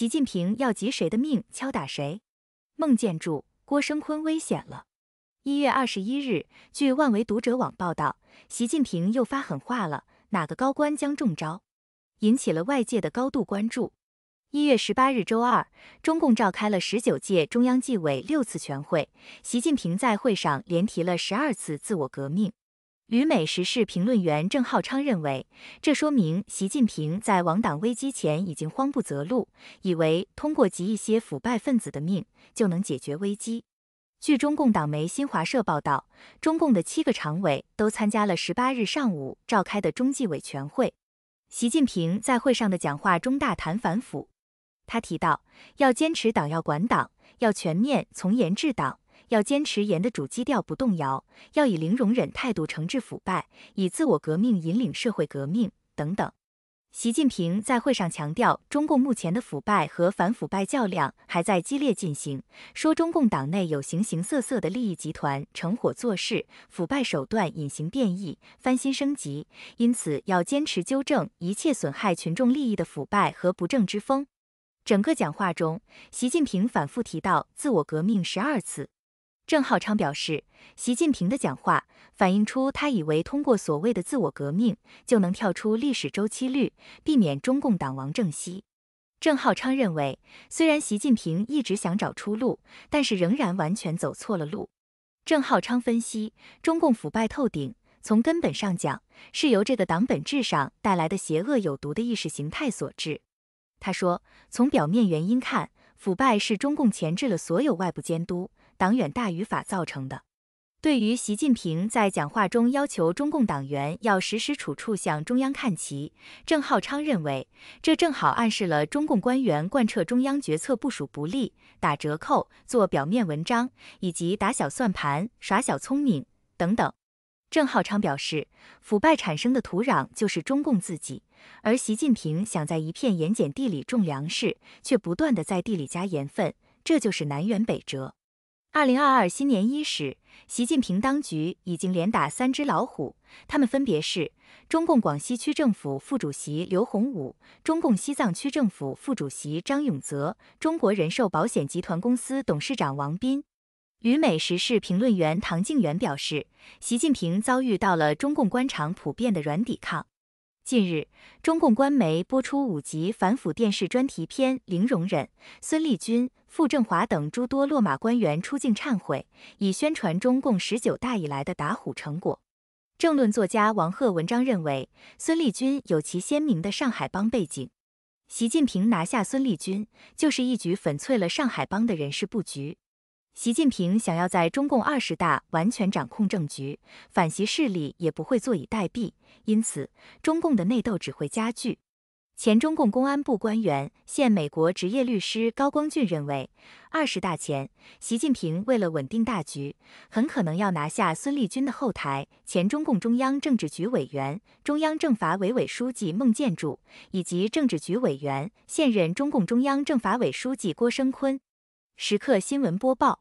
习近平要急谁的命，敲打谁？孟建柱、郭声琨危险了！一月二十一日，据万维读者网报道，习近平又发狠话了，哪个高官将中招，引起了外界的高度关注。一月十八日周二，中共召开了十九届中央纪委六次全会，习近平在会上连提了十二次自我革命。旅美时事评论员郑浩昌认为，这说明习近平在亡党危机前已经慌不择路，以为通过集一些腐败分子的命就能解决危机。据中共党媒新华社报道，中共的七个常委都参加了十八日上午召开的中纪委全会。习近平在会上的讲话中大谈反腐，他提到要坚持党要管党，要全面从严治党。要坚持严的主基调不动摇，要以零容忍态度惩治腐败，以自我革命引领社会革命等等。习近平在会上强调，中共目前的腐败和反腐败较量还在激烈进行，说中共党内有形形色色的利益集团成伙做事，腐败手段隐形变异、翻新升级，因此要坚持纠正一切损害群众利益的腐败和不正之风。整个讲话中，习近平反复提到自我革命十二次。郑浩昌表示，习近平的讲话反映出他以为通过所谓的自我革命就能跳出历史周期率，避免中共党王政息。郑浩昌认为，虽然习近平一直想找出路，但是仍然完全走错了路。郑浩昌分析，中共腐败透顶，从根本上讲是由这个党本质上带来的邪恶有毒的意识形态所致。他说，从表面原因看，腐败是中共钳制了所有外部监督。党远大于法造成的。对于习近平在讲话中要求中共党员要时时处处向中央看齐，郑浩昌认为，这正好暗示了中共官员贯彻中央决策部署不力、打折扣、做表面文章，以及打小算盘、耍小聪明等等。郑浩昌表示，腐败产生的土壤就是中共自己，而习近平想在一片盐碱地里种粮食，却不断的在地里加盐分，这就是南辕北辙。二零二二新年伊始，习近平当局已经连打三只老虎，他们分别是中共广西区政府副主席刘洪武、中共西藏区政府副主席张永泽、中国人寿保险集团公司董事长王斌。旅美时事评论员唐静元表示，习近平遭遇到了中共官场普遍的软抵抗。近日，中共官媒播出五集反腐电视专题片《零容忍》，孙立军、傅政华等诸多落马官员出镜忏悔，以宣传中共十九大以来的打虎成果。政论作家王贺文章认为，孙立军有其鲜明的上海帮背景，习近平拿下孙立军，就是一举粉碎了上海帮的人事布局。习近平想要在中共二十大完全掌控政局，反习势力也不会坐以待毙，因此中共的内斗只会加剧。前中共公安部官员、现美国职业律师高光俊认为，二十大前，习近平为了稳定大局，很可能要拿下孙立军的后台，前中共中央政治局委员、中央政法委委书记孟建柱以及政治局委员、现任中共中央政法委书记郭声琨。时刻新闻播报。